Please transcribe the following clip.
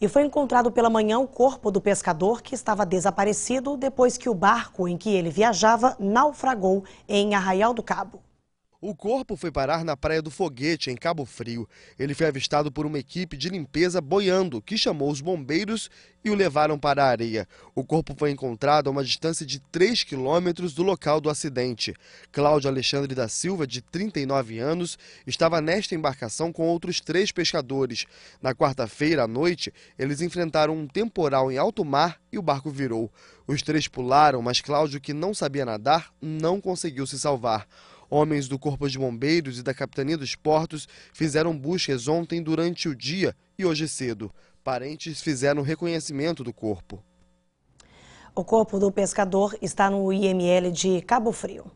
e foi encontrado pela manhã o corpo do pescador que estava desaparecido depois que o barco em que ele viajava naufragou em Arraial do Cabo. O corpo foi parar na Praia do Foguete, em Cabo Frio. Ele foi avistado por uma equipe de limpeza boiando, que chamou os bombeiros e o levaram para a areia. O corpo foi encontrado a uma distância de 3 quilômetros do local do acidente. Cláudio Alexandre da Silva, de 39 anos, estava nesta embarcação com outros três pescadores. Na quarta-feira à noite, eles enfrentaram um temporal em alto mar e o barco virou. Os três pularam, mas Cláudio, que não sabia nadar, não conseguiu se salvar. Homens do Corpo de Bombeiros e da Capitania dos Portos fizeram buscas ontem durante o dia e hoje cedo. Parentes fizeram reconhecimento do corpo. O corpo do pescador está no IML de Cabo Frio.